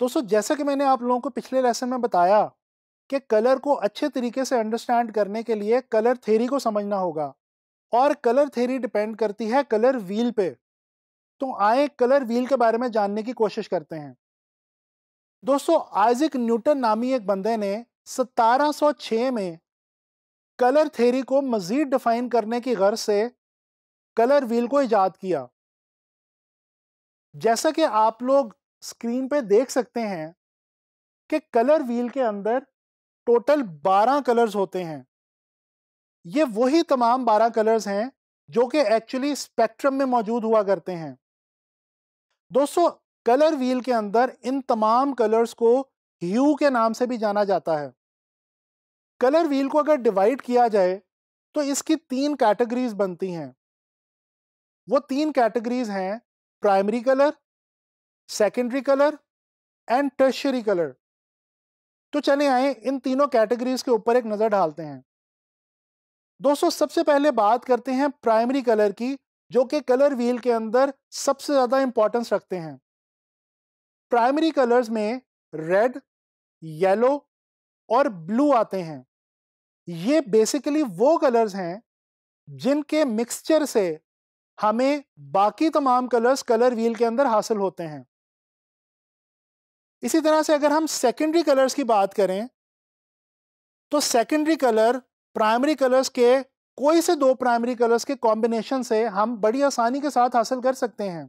दोस्तों जैसा कि मैंने आप लोगों को पिछले लेसन में बताया कि कलर को अच्छे तरीके से अंडरस्टैंड करने के लिए कलर थेरी को समझना होगा और कलर थेरी डिपेंड करती है कलर व्हील पे तो आए कलर व्हील के बारे में जानने की कोशिश करते हैं दोस्तों आइजिक न्यूटन नामी एक बंदे ने 1706 में कलर थेरी को मजीद डिफाइन करने की गर्ज से कलर व्हील को ईजाद किया जैसा कि आप लोग स्क्रीन पे देख सकते हैं कि कलर व्हील के अंदर टोटल 12 कलर्स होते हैं ये वही तमाम 12 कलर्स हैं जो कि एक्चुअली स्पेक्ट्रम में मौजूद हुआ करते हैं दोस्तों कलर व्हील के अंदर इन तमाम कलर्स को ह्यू के नाम से भी जाना जाता है कलर व्हील को अगर डिवाइड किया जाए तो इसकी तीन कैटेगरीज बनती हैं वो तीन कैटेगरीज हैं primary colour secondary colour and tertiary colour तो चले आए इन तीनों कैटेगरीज के ऊपर एक नज़र डालते हैं दोस्तों सबसे पहले बात करते हैं प्राइमरी कलर की जो कि कलर व्हील के अंदर सबसे ज़्यादा इंपॉर्टेंस रखते हैं प्राइमरी कलर्स में रेड येलो और ब्लू आते हैं ये बेसिकली वो कलर्स हैं जिनके मिक्सचर से हमें बाकी तमाम कलर्स कलर व्हील के अंदर हासिल होते हैं इसी तरह से अगर हम सेकेंडरी कलर्स की बात करें तो सेकेंडरी कलर प्राइमरी कलर्स के कोई से दो प्राइमरी कलर्स के कॉम्बिनेशन से हम बड़ी आसानी के साथ हासिल कर सकते हैं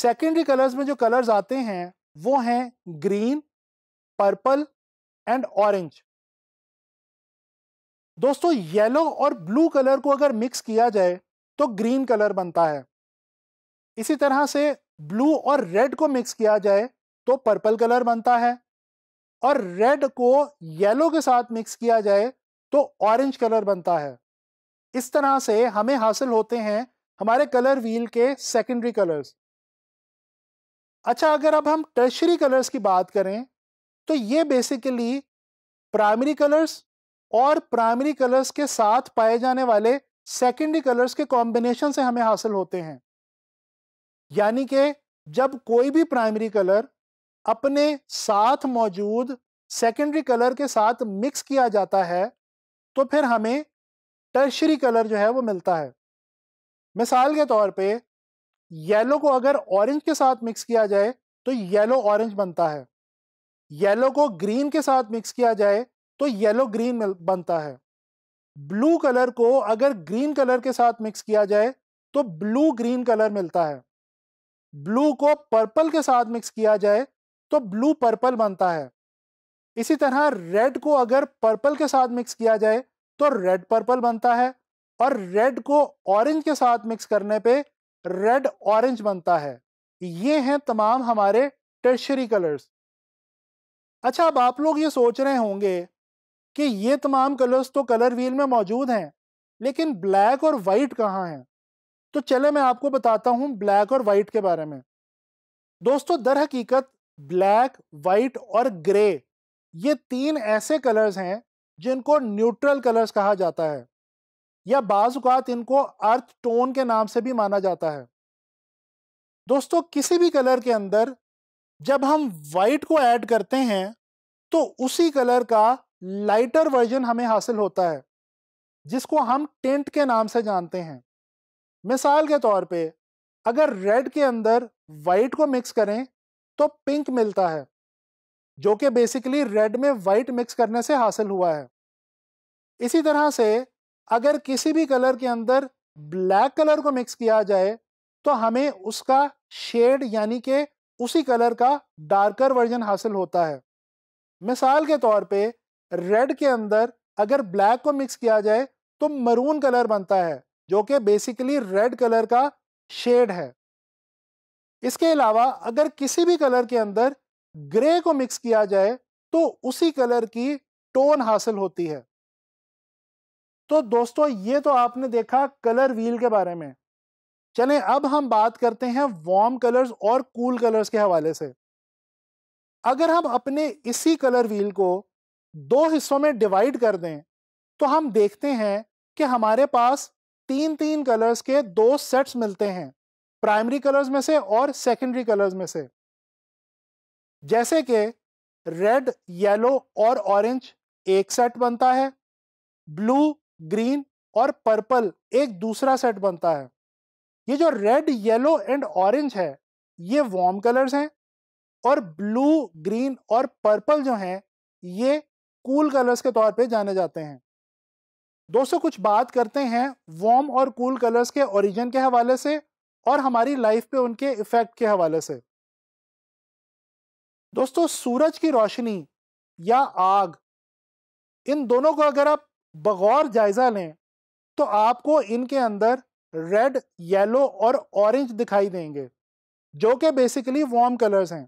सेकेंडरी कलर्स में जो कलर्स आते हैं वो हैं ग्रीन पर्पल एंड ऑरेंज दोस्तों येलो और ब्लू कलर को अगर मिक्स किया जाए तो ग्रीन कलर बनता है इसी तरह से ब्लू और रेड को मिक्स किया जाए तो पर्पल कलर बनता है और रेड को येलो के साथ मिक्स किया जाए तो ऑरेंज कलर बनता है इस तरह से हमें हासिल होते हैं हमारे कलर व्हील के सेकेंडरी कलर्स अच्छा अगर अब हम टर्शरी कलर्स की बात करें तो ये बेसिकली प्राइमरी कलर्स और प्राइमरी कलर्स के साथ पाए जाने वाले सेकेंडरी कलर्स के कॉम्बिनेशन से हमें हासिल होते हैं यानी कि जब कोई भी प्राइमरी कलर अपने साथ मौजूद सेकेंडरी कलर के साथ मिक्स किया जाता है तो फिर हमें टर्शरी कलर जो है वो मिलता है मिसाल के तौर पे येलो को अगर ऑरेंज के साथ मिक्स किया जाए तो येलो ऑरेंज बनता है येलो को ग्रीन के साथ मिक्स किया जाए तो येलो ग्रीन बनता है ब्लू कलर को अगर ग्रीन कलर के साथ मिक्स किया जाए तो ब्लू ग्रीन कलर मिलता है ब्लू को पर्पल के साथ मिक्स किया जाए तो ब्लू पर्पल बनता है इसी तरह रेड को अगर पर्पल के साथ मिक्स किया जाए तो रेड पर्पल बनता है और रेड को ऑरेंज के साथ मिक्स करने पे रेड ऑरेंज बनता है ये हैं तमाम हमारे टर्शरी कलर्स अच्छा अब आप लोग ये सोच रहे होंगे कि ये तमाम कलर्स तो कलर व्हील में मौजूद हैं लेकिन ब्लैक और वाइट कहाँ हैं तो चले मैं आपको बताता हूँ ब्लैक और वाइट के बारे में दोस्तों दर हकीकत ब्लैक वाइट और ग्रे ये तीन ऐसे कलर्स हैं जिनको न्यूट्रल कलर्स कहा जाता है या बाजुकात इनको अर्थ टोन के नाम से भी माना जाता है दोस्तों किसी भी कलर के अंदर जब हम वाइट को ऐड करते हैं तो उसी कलर का लाइटर वर्जन हमें हासिल होता है जिसको हम टेंट के नाम से जानते हैं मिसाल के तौर पे अगर रेड के अंदर वाइट को मिक्स करें तो पिंक मिलता है जो कि बेसिकली रेड में वाइट मिक्स करने से हासिल हुआ है इसी तरह से अगर किसी भी कलर के अंदर ब्लैक कलर को मिक्स किया जाए तो हमें उसका शेड यानी कि उसी कलर का डार्कर वर्जन हासिल होता है मिसाल के तौर पे रेड के अंदर अगर ब्लैक को मिक्स किया जाए तो मरून कलर बनता है जो कि बेसिकली रेड कलर का शेड है इसके अलावा अगर किसी भी कलर के अंदर ग्रे को मिक्स किया जाए तो उसी कलर की टोन हासिल होती है तो दोस्तों ये तो आपने देखा कलर व्हील के बारे में चलें अब हम बात करते हैं वार्म कलर्स और कूल कलर्स के हवाले से अगर हम अपने इसी कलर व्हील को दो हिस्सों में डिवाइड कर दें तो हम देखते हैं कि हमारे पास तीन तीन कलर्स के दो सेट्स मिलते हैं प्राइमरी कलर्स में से और सेकेंडरी कलर्स में से जैसे कि रेड येलो और ऑरेंज एक सेट बनता है ब्लू ग्रीन और पर्पल एक दूसरा सेट बनता है ये जो रेड येलो एंड ऑरेंज है ये वार्म कलर्स हैं और ब्लू ग्रीन और पर्पल जो हैं ये कूल कलर्स के तौर पे जाने जाते हैं दोस्तों कुछ बात करते हैं वार्म और कूल कलर्स के ओरिजिन के हवाले से और हमारी लाइफ पे उनके इफेक्ट के हवाले से दोस्तों सूरज की रोशनी या आग इन दोनों को अगर आप बगौर जायजा लें तो आपको इनके अंदर रेड येलो और ऑरेंज दिखाई देंगे जो कि बेसिकली वार्म कलर्स हैं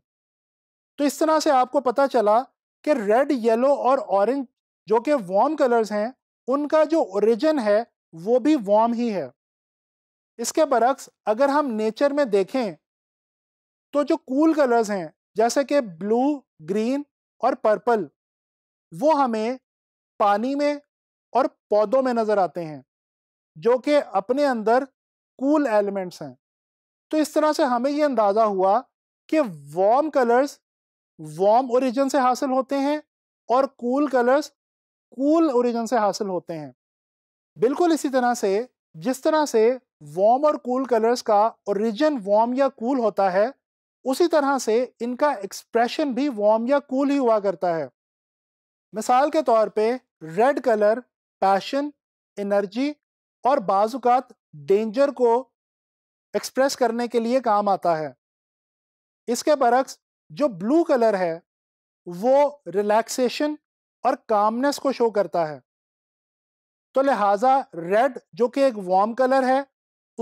तो इस तरह से आपको पता चला कि रेड येलो और ऑरेंज जो कि वार्म कलर्स हैं उनका जो ओरिजिन है वो भी वार्म ही है इसके बरक्स अगर हम नेचर में देखें तो जो कूल cool कलर्स हैं जैसे कि ब्लू ग्रीन और पर्पल वो हमें पानी में और पौधों में नज़र आते हैं जो कि अपने अंदर कूल cool एलिमेंट्स हैं तो इस तरह से हमें ये अंदाज़ा हुआ कि वार्म कलर्स वार्म ओरिजिन से हासिल होते हैं और cool cool colours cool cool origin से हासिल होते हैं बिल्कुल इसी तरह से जिस तरह से वार्म और कूल कलर्स का ओरिजिन वार्म या कूल होता है उसी तरह से इनका एक्सप्रेशन भी वार्म या कूल ही हुआ करता है मिसाल के तौर पे रेड कलर पैशन एनर्जी और बाजुकात डेंजर को एक्सप्रेस करने के लिए काम आता है इसके बरक्स जो ब्लू कलर है वो रिलैक्सेशन और कामनेस को शो करता है तो लिहाजा रेड जो कि एक वार्म कलर है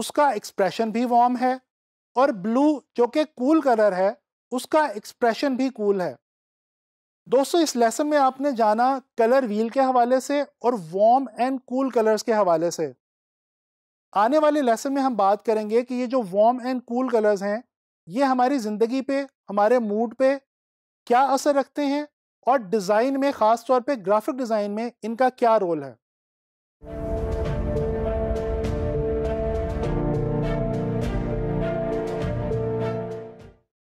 उसका एक्सप्रेशन भी वार्म है और ब्लू जो कि कूल कलर है उसका एक्सप्रेशन भी कूल है दोस्तों इस लेसन में आपने जाना कलर व्हील के हवाले से और वार्म एंड कूल कलर्स के हवाले से आने वाले लेसन में हम बात करेंगे कि ये जो वार्म एंड कूल कलर्स हैं ये हमारी ज़िंदगी पे हमारे मूड पे क्या असर रखते हैं और डिज़ाइन में ख़ास तौर पे ग्राफिक डिज़ाइन में इनका क्या रोल है